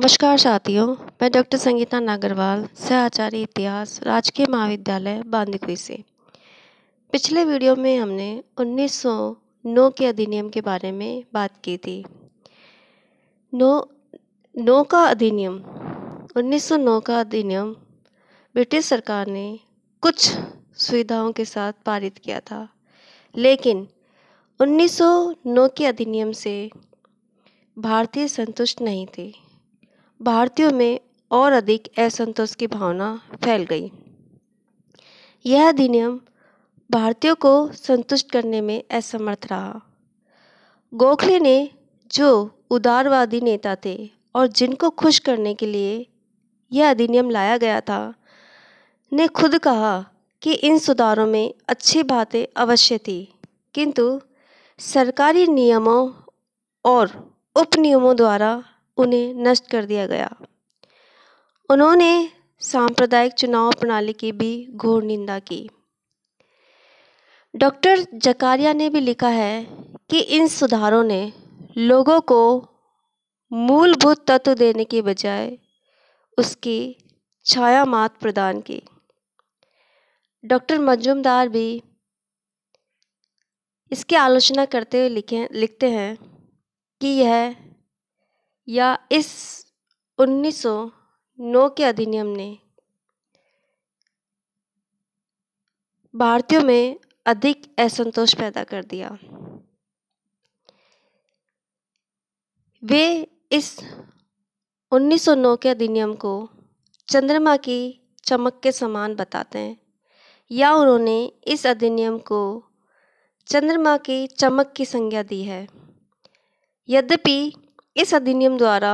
नमस्कार साथियों मैं डॉक्टर संगीता नागरवाल आचार्य इतिहास राजकीय महाविद्यालय बांदीकुई से पिछले वीडियो में हमने 1909 के अधिनियम के बारे में बात की थी नौ नौ का अधिनियम 1909 का अधिनियम ब्रिटिश सरकार ने कुछ सुविधाओं के साथ पारित किया था लेकिन 1909 के अधिनियम से भारतीय संतुष्ट नहीं थे भारतीयों में और अधिक असंतोष की भावना फैल गई यह अधिनियम भारतीयों को संतुष्ट करने में असमर्थ रहा गोखले ने जो उदारवादी नेता थे और जिनको खुश करने के लिए यह अधिनियम लाया गया था ने खुद कहा कि इन सुधारों में अच्छी बातें अवश्य थी किंतु सरकारी नियमों और उपनियमों द्वारा उन्हें नष्ट कर दिया गया उन्होंने सांप्रदायिक चुनाव प्रणाली की भी घोर निंदा की डॉक्टर जकारिया ने भी लिखा है कि इन सुधारों ने लोगों को मूलभूत तत्व देने के बजाय उसकी छाया मात प्रदान की डॉक्टर मजुमदार भी इसकी आलोचना करते हुए लिखे लिखते हैं कि यह या इस 1909 के अधिनियम ने भारतीयों में अधिक असंतोष पैदा कर दिया वे इस 1909 के अधिनियम को चंद्रमा की चमक के समान बताते हैं या उन्होंने इस अधिनियम को चंद्रमा की चमक की संज्ञा दी है यद्यपि इस अधिनियम द्वारा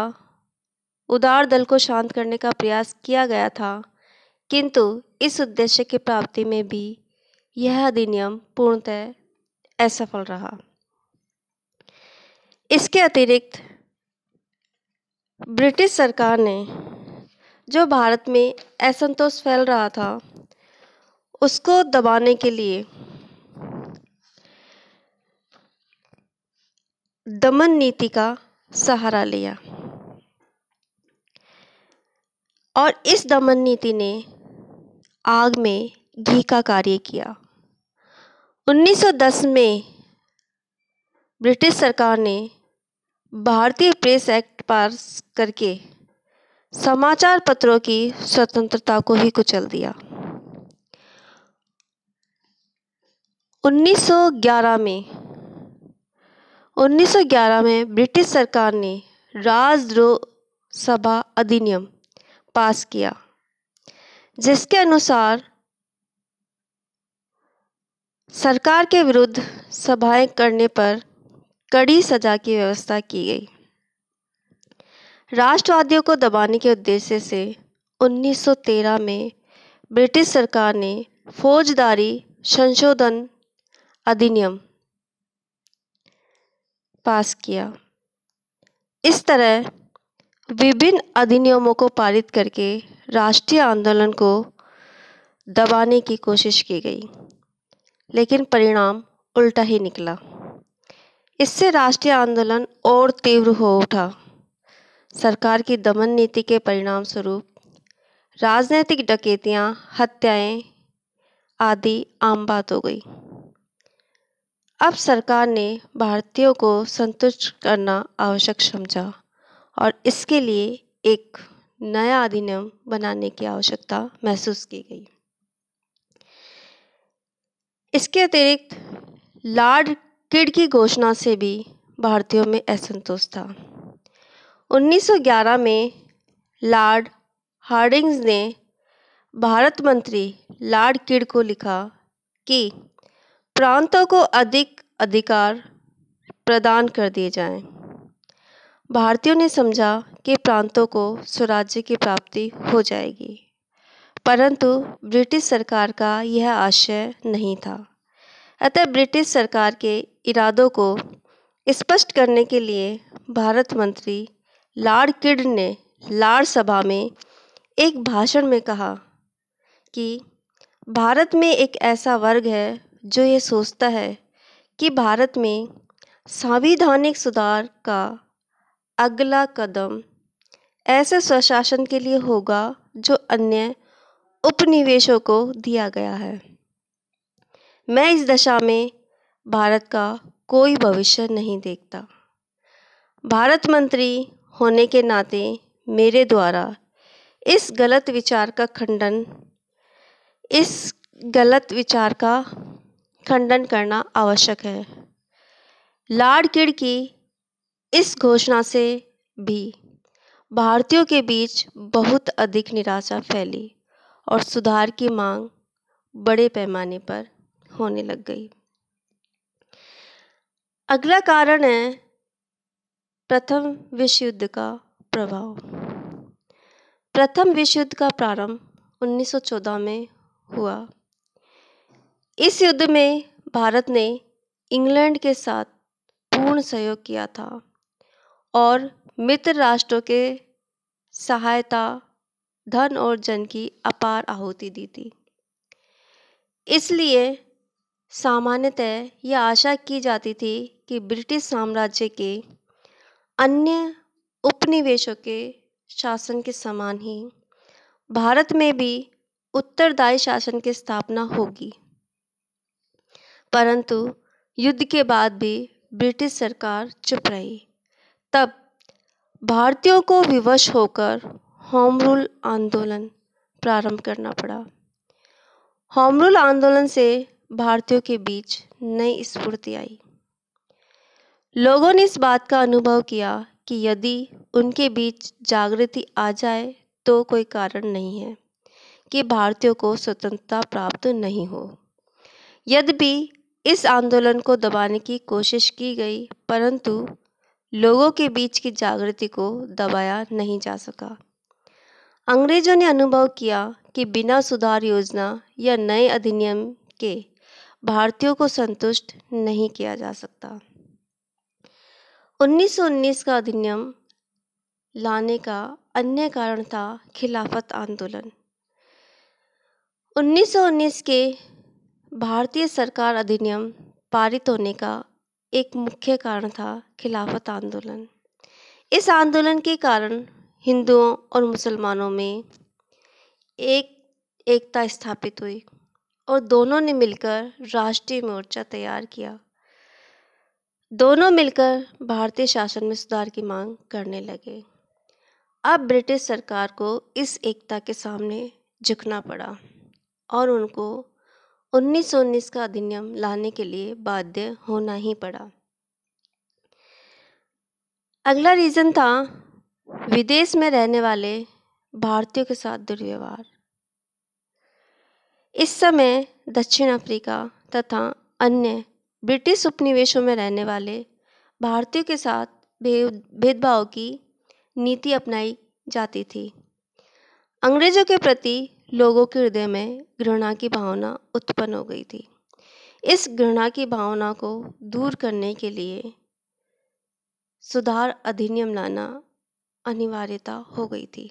उदार दल को शांत करने का प्रयास किया गया था किंतु इस उद्देश्य की प्राप्ति में भी यह अधिनियम पूर्णतः असफल रहा इसके अतिरिक्त ब्रिटिश सरकार ने जो भारत में असंतोष फैल रहा था उसको दबाने के लिए दमन नीति का सहारा लिया और इस दमन नीति ने आग में घी का कार्य किया 1910 में ब्रिटिश सरकार ने भारतीय प्रेस एक्ट पास करके समाचार पत्रों की स्वतंत्रता को ही कुचल दिया 1911 में 1911 में ब्रिटिश सरकार ने राजद्रोह सभा अधिनियम पास किया जिसके अनुसार सरकार के विरुद्ध सभाएं करने पर कड़ी सजा की व्यवस्था की गई राष्ट्रवादियों को दबाने के उद्देश्य से 1913 में ब्रिटिश सरकार ने फौजदारी संशोधन अधिनियम पास किया इस तरह विभिन्न अधिनियमों को पारित करके राष्ट्रीय आंदोलन को दबाने की कोशिश की गई लेकिन परिणाम उल्टा ही निकला इससे राष्ट्रीय आंदोलन और तीव्र हो उठा सरकार की दमन नीति के परिणाम स्वरूप राजनीतिक डकैतियाँ हत्याएं आदि आम बात हो गई अब सरकार ने भारतीयों को संतुष्ट करना आवश्यक समझा और इसके लिए एक नया अधिनियम बनाने की आवश्यकता महसूस की गई इसके अतिरिक्त लार्ड किड की घोषणा से भी भारतीयों में असंतोष था 1911 में लॉर्ड हार्डिंग्स ने भारत मंत्री लॉर्ड किड को लिखा कि प्रांतों को अधिक अधिकार प्रदान कर दिए जाएं। भारतीयों ने समझा कि प्रांतों को स्वराज्य की प्राप्ति हो जाएगी परंतु ब्रिटिश सरकार का यह आशय नहीं था अतः ब्रिटिश सरकार के इरादों को स्पष्ट करने के लिए भारत मंत्री लार्ड किड ने लार्ड सभा में एक भाषण में कहा कि भारत में एक ऐसा वर्ग है जो ये सोचता है कि भारत में संविधानिक सुधार का अगला कदम ऐसे स्वशासन के लिए होगा जो अन्य उपनिवेशों को दिया गया है मैं इस दशा में भारत का कोई भविष्य नहीं देखता भारत मंत्री होने के नाते मेरे द्वारा इस गलत विचार का खंडन इस गलत विचार का खंडन करना आवश्यक है लाडकिड़ की इस घोषणा से भी भारतीयों के बीच बहुत अधिक निराशा फैली और सुधार की मांग बड़े पैमाने पर होने लग गई अगला कारण है प्रथम विश्व युद्ध का प्रभाव प्रथम विश्व युद्ध का प्रारंभ 1914 में हुआ इस युद्ध में भारत ने इंग्लैंड के साथ पूर्ण सहयोग किया था और मित्र राष्ट्रों के सहायता धन और जन की अपार आहुति दी थी इसलिए सामान्यतः यह आशा की जाती थी कि ब्रिटिश साम्राज्य के अन्य उपनिवेशों के शासन के समान ही भारत में भी उत्तरदायी शासन की स्थापना होगी परंतु युद्ध के बाद भी ब्रिटिश सरकार चुप रही तब भारतीयों को विवश होकर होम रूल आंदोलन प्रारंभ करना पड़ा होम रूल आंदोलन से भारतीयों के बीच नई स्फूर्ति आई लोगों ने इस बात का अनुभव किया कि यदि उनके बीच जागृति आ जाए तो कोई कारण नहीं है कि भारतीयों को स्वतंत्रता प्राप्त नहीं हो यद्यपि इस आंदोलन को दबाने की कोशिश की गई परंतु लोगों के बीच की जागृति को दबाया नहीं जा सका अंग्रेजों ने अनुभव किया कि बिना सुधार योजना या नए अधिनियम के भारतीयों को संतुष्ट नहीं किया जा सकता 1919 का अधिनियम लाने का अन्य कारण था खिलाफत आंदोलन 1919 के भारतीय सरकार अधिनियम पारित होने का एक मुख्य कारण था खिलाफत आंदोलन इस आंदोलन के कारण हिंदुओं और मुसलमानों में एक एकता स्थापित हुई और दोनों ने मिलकर राष्ट्रीय मोर्चा तैयार किया दोनों मिलकर भारतीय शासन में सुधार की मांग करने लगे अब ब्रिटिश सरकार को इस एकता के सामने झुकना पड़ा और उनको उन्नीस सौ उन्नीस का अधिनियम लाने के लिए बाध्य होना ही पड़ा अगला रीज़न था विदेश में रहने वाले भारतीयों के साथ दुर्व्यवहार इस समय दक्षिण अफ्रीका तथा अन्य ब्रिटिश उपनिवेशों में रहने वाले भारतीयों के साथ भेदभाव की नीति अपनाई जाती थी अंग्रेजों के प्रति लोगों के हृदय में घृणा की भावना उत्पन्न हो गई थी इस घृणा की भावना को दूर करने के लिए सुधार अधिनियम लाना अनिवार्यता हो गई थी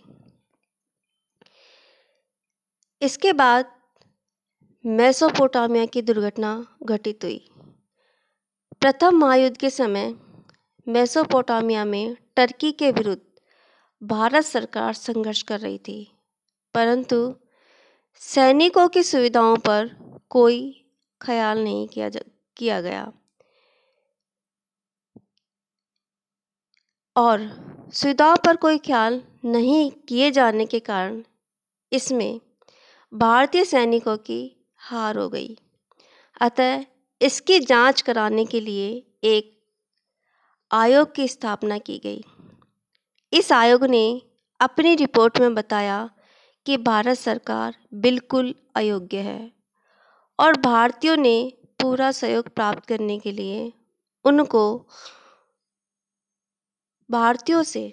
इसके बाद मेसोपोटामिया की दुर्घटना घटित हुई प्रथम महायुद्ध के समय मेसोपोटामिया में टर्की के विरुद्ध भारत सरकार संघर्ष कर रही थी परंतु सैनिकों की सुविधाओं पर कोई ख्याल नहीं किया जा किया गया और सुविधाओं पर कोई ख्याल नहीं किए जाने के कारण इसमें भारतीय सैनिकों की हार हो गई अतः इसकी जांच कराने के लिए एक आयोग की स्थापना की गई इस आयोग ने अपनी रिपोर्ट में बताया कि भारत सरकार बिल्कुल अयोग्य है और भारतीयों ने पूरा सहयोग प्राप्त करने के लिए उनको भारतीयों से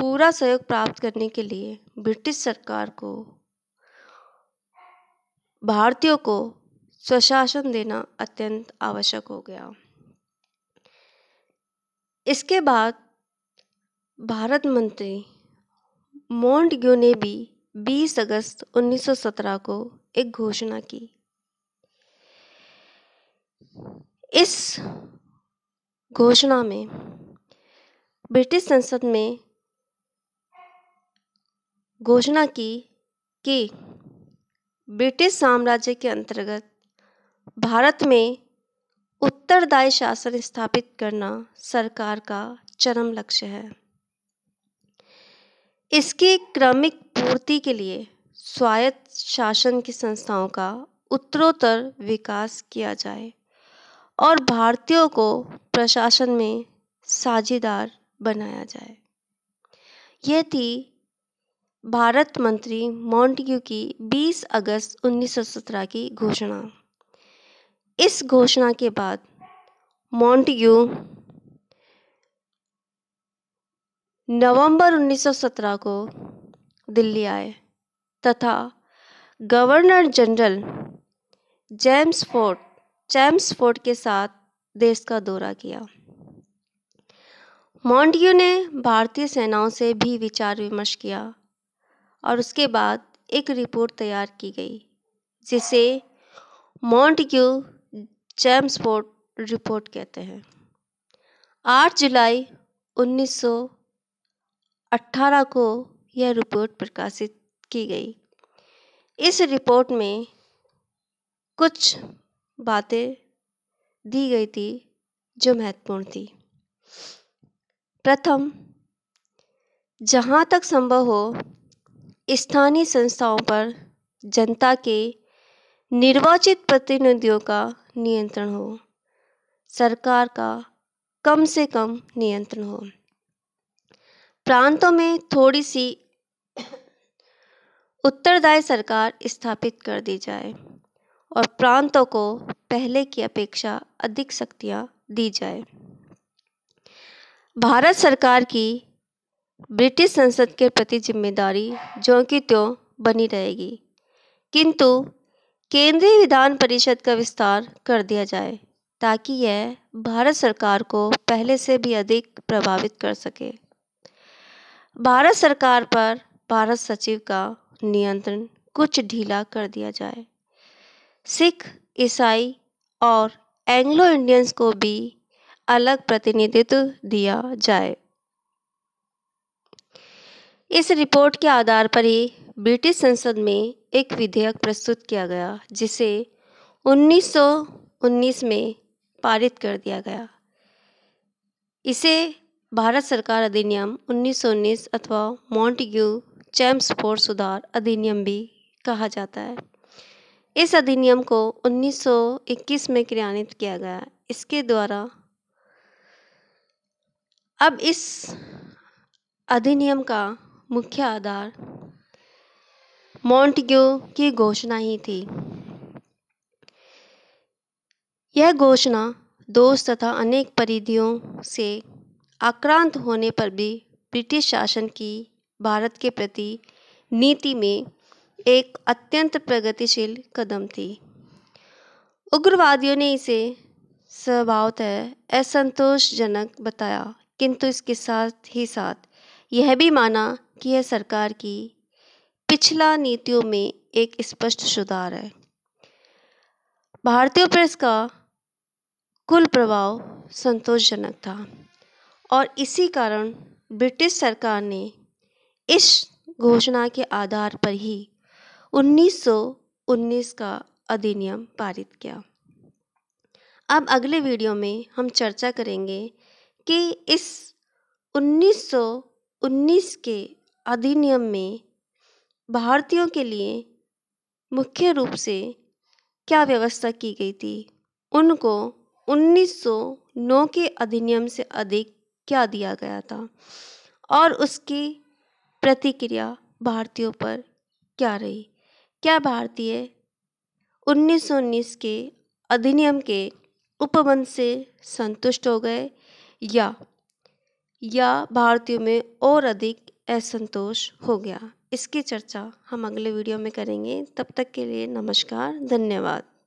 पूरा सहयोग प्राप्त करने के लिए ब्रिटिश सरकार को भारतीयों को स्वशासन देना अत्यंत आवश्यक हो गया इसके बाद भारत मंत्री मोन्ट ने भी 20 अगस्त 1917 को एक घोषणा की इस घोषणा में ब्रिटिश संसद में घोषणा की कि ब्रिटिश साम्राज्य के अंतर्गत भारत में उत्तरदायी शासन स्थापित करना सरकार का चरम लक्ष्य है इसकी क्रमिक पूर्ति के लिए स्वायत्त शासन की संस्थाओं का उत्तरोत्तर विकास किया जाए और भारतीयों को प्रशासन में साझेदार बनाया जाए यह थी भारत मंत्री मॉन्टग्यू की 20 अगस्त 1917 की घोषणा इस घोषणा के बाद मॉन्टग्यू नवंबर 1917 को दिल्ली आए तथा governor general James Fort James Fort के साथ देश का दौरा किया मॉन्ट्यू ने भारतीय सेनाओं से भी विचार विमर्श किया और उसके बाद एक रिपोर्ट तैयार की गई जिसे मॉन्टग्यू जेम्स फोर्ट रिपोर्ट कहते हैं 8 जुलाई अट्ठारह को यह रिपोर्ट प्रकाशित की गई इस रिपोर्ट में कुछ बातें दी गई थी जो महत्वपूर्ण थी प्रथम जहाँ तक संभव हो स्थानीय संस्थाओं पर जनता के निर्वाचित प्रतिनिधियों का नियंत्रण हो सरकार का कम से कम नियंत्रण हो प्रांतों में थोड़ी सी उत्तरदायी सरकार स्थापित कर दी जाए और प्रांतों को पहले की अपेक्षा अधिक शक्तियाँ दी जाए भारत सरकार की ब्रिटिश संसद के प्रति जिम्मेदारी जो कि त्यों बनी रहेगी किंतु केंद्रीय विधान परिषद का विस्तार कर दिया जाए ताकि यह भारत सरकार को पहले से भी अधिक प्रभावित कर सके भारत सरकार पर भारत सचिव का नियंत्रण कुछ ढीला कर दिया जाए सिख ईसाई और एंग्लो इंडियंस को भी अलग प्रतिनिधित्व दिया जाए इस रिपोर्ट के आधार पर ही ब्रिटिश संसद में एक विधेयक प्रस्तुत किया गया जिसे 1919 में पारित कर दिया गया इसे भारत सरकार अधिनियम 1919 अथवा मॉन्टग्यू चैम्सफोर्ड सुधार अधिनियम भी कहा जाता है इस अधिनियम को 1921 में क्रियान्वित किया गया इसके द्वारा अब इस अधिनियम का मुख्य आधार मॉन्टग्यू की घोषणा ही थी यह घोषणा दोष तथा अनेक परिधियों से आक्रांत होने पर भी ब्रिटिश शासन की भारत के प्रति नीति में एक अत्यंत प्रगतिशील कदम थी उग्रवादियों ने इसे स्वभावतः असंतोषजनक बताया किंतु इसके साथ ही साथ यह भी माना कि यह सरकार की पिछला नीतियों में एक स्पष्ट सुधार है भारतीय प्रेस का कुल प्रभाव संतोषजनक था और इसी कारण ब्रिटिश सरकार ने इस घोषणा के आधार पर ही 1919 का अधिनियम पारित किया अब अगले वीडियो में हम चर्चा करेंगे कि इस 1919 के अधिनियम में भारतीयों के लिए मुख्य रूप से क्या व्यवस्था की गई थी उनको 1909 के अधिनियम से अधिक क्या दिया गया था और उसकी प्रतिक्रिया भारतीयों पर क्या रही क्या भारतीय 1919 के अधिनियम के उपबंध से संतुष्ट हो गए या या भारतीयों में और अधिक असंतोष हो गया इसकी चर्चा हम अगले वीडियो में करेंगे तब तक के लिए नमस्कार धन्यवाद